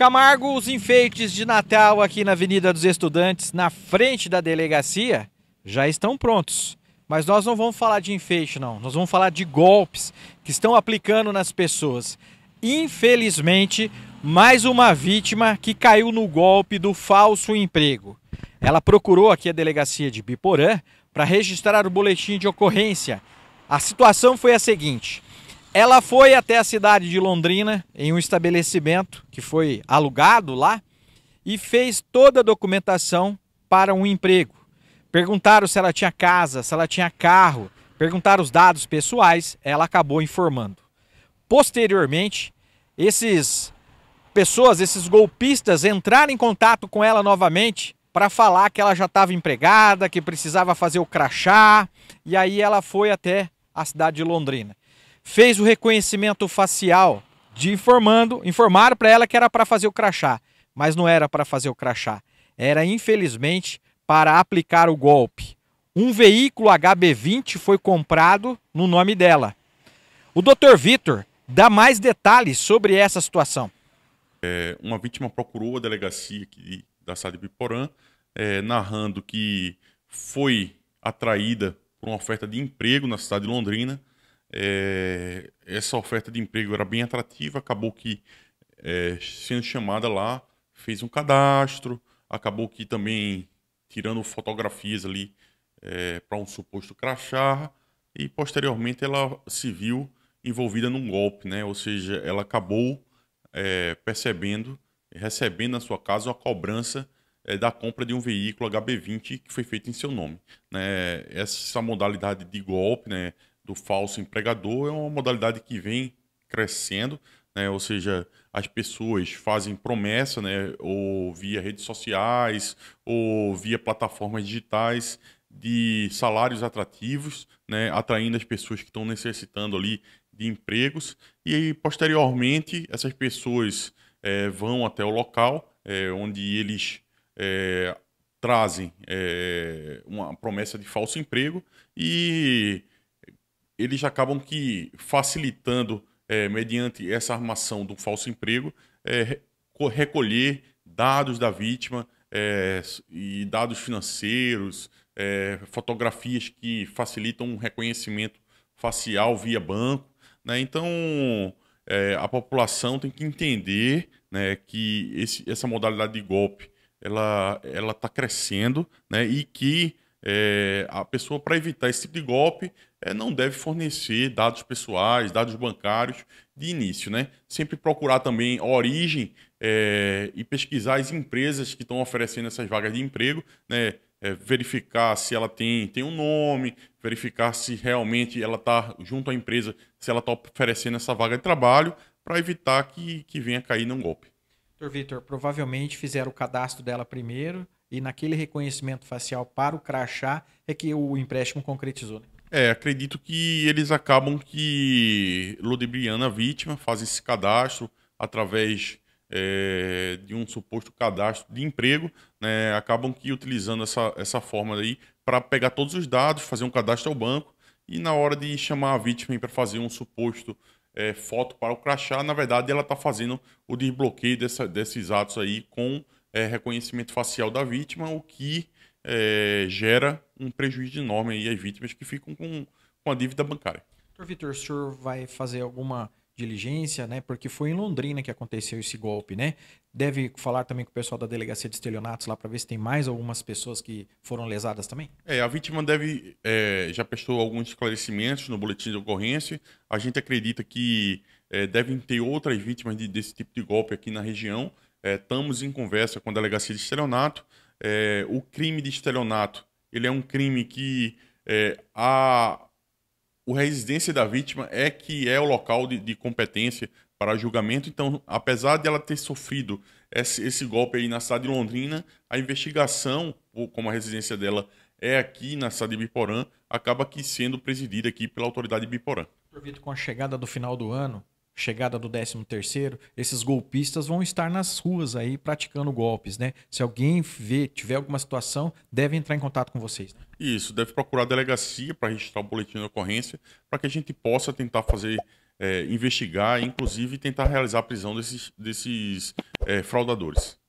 Camargo, os enfeites de Natal aqui na Avenida dos Estudantes, na frente da delegacia, já estão prontos. Mas nós não vamos falar de enfeite, não. Nós vamos falar de golpes que estão aplicando nas pessoas. Infelizmente, mais uma vítima que caiu no golpe do falso emprego. Ela procurou aqui a delegacia de Biporã para registrar o boletim de ocorrência. A situação foi a seguinte: ela foi até a cidade de Londrina, em um estabelecimento que foi alugado lá, e fez toda a documentação para um emprego. Perguntaram se ela tinha casa, se ela tinha carro, perguntaram os dados pessoais, ela acabou informando. Posteriormente, esses pessoas, esses golpistas entraram em contato com ela novamente para falar que ela já estava empregada, que precisava fazer o crachá, e aí ela foi até a cidade de Londrina fez o reconhecimento facial de informando, informaram para ela que era para fazer o crachá, mas não era para fazer o crachá. Era infelizmente para aplicar o golpe. Um veículo HB20 foi comprado no nome dela. O Dr. Vitor dá mais detalhes sobre essa situação. É, uma vítima procurou a delegacia aqui da de Biporã, é, narrando que foi atraída por uma oferta de emprego na cidade de Londrina é, essa oferta de emprego era bem atrativa, acabou que é, sendo chamada lá, fez um cadastro, acabou que também tirando fotografias ali é, para um suposto crachá e posteriormente ela se viu envolvida num golpe, né? Ou seja, ela acabou é, percebendo, recebendo na sua casa uma cobrança é, da compra de um veículo HB20 que foi feito em seu nome, né? Essa modalidade de golpe, né? do falso empregador é uma modalidade que vem crescendo, né? ou seja, as pessoas fazem promessa, né? ou via redes sociais, ou via plataformas digitais, de salários atrativos, né? atraindo as pessoas que estão necessitando ali de empregos, e aí, posteriormente essas pessoas é, vão até o local é, onde eles é, trazem uma promessa de falso emprego e eles acabam que facilitando, é, mediante essa armação do falso emprego, é, recolher dados da vítima é, e dados financeiros, é, fotografias que facilitam um reconhecimento facial via banco. Né? Então, é, a população tem que entender né, que esse, essa modalidade de golpe ela ela está crescendo né, e que é, a pessoa, para evitar esse tipo de golpe, é, não deve fornecer dados pessoais, dados bancários de início, né? Sempre procurar também a origem é, e pesquisar as empresas que estão oferecendo essas vagas de emprego, né? É, verificar se ela tem, tem um nome, verificar se realmente ela está junto à empresa, se ela está oferecendo essa vaga de trabalho, para evitar que, que venha cair num golpe. Doutor Vitor, provavelmente fizeram o cadastro dela primeiro, e naquele reconhecimento facial para o crachá é que o empréstimo concretizou. Né? É, acredito que eles acabam que ludibriando a vítima, fazem esse cadastro através é, de um suposto cadastro de emprego, né, acabam que utilizando essa, essa forma aí para pegar todos os dados, fazer um cadastro ao banco e na hora de chamar a vítima para fazer um suposto é, foto para o crachá, na verdade ela está fazendo o desbloqueio dessa, desses atos aí com é, reconhecimento facial da vítima, o que é, gera um prejuízo enorme aí às vítimas que ficam com, com a dívida bancária. Doutor Vitor, o senhor vai fazer alguma diligência, né? Porque foi em Londrina que aconteceu esse golpe, né? Deve falar também com o pessoal da delegacia de estelionatos lá para ver se tem mais algumas pessoas que foram lesadas também? É, a vítima deve. É, já prestou alguns esclarecimentos no boletim de ocorrência. A gente acredita que é, devem ter outras vítimas de, desse tipo de golpe aqui na região. É, estamos em conversa com a delegacia de estelionato. É, o crime de estelionato ele é um crime que é, a, o residência da vítima é que é o local de, de competência para julgamento. Então, apesar de ela ter sofrido esse, esse golpe aí na cidade de Londrina, a investigação, como a residência dela é aqui na cidade de Biporã, acaba aqui sendo presidida aqui pela autoridade de Biporã. Aproveito com a chegada do final do ano, chegada do 13º, esses golpistas vão estar nas ruas aí praticando golpes, né? Se alguém vê, tiver alguma situação, deve entrar em contato com vocês. Né? Isso, deve procurar a delegacia para registrar o boletim de ocorrência, para que a gente possa tentar fazer, é, investigar, inclusive tentar realizar a prisão desses, desses é, fraudadores.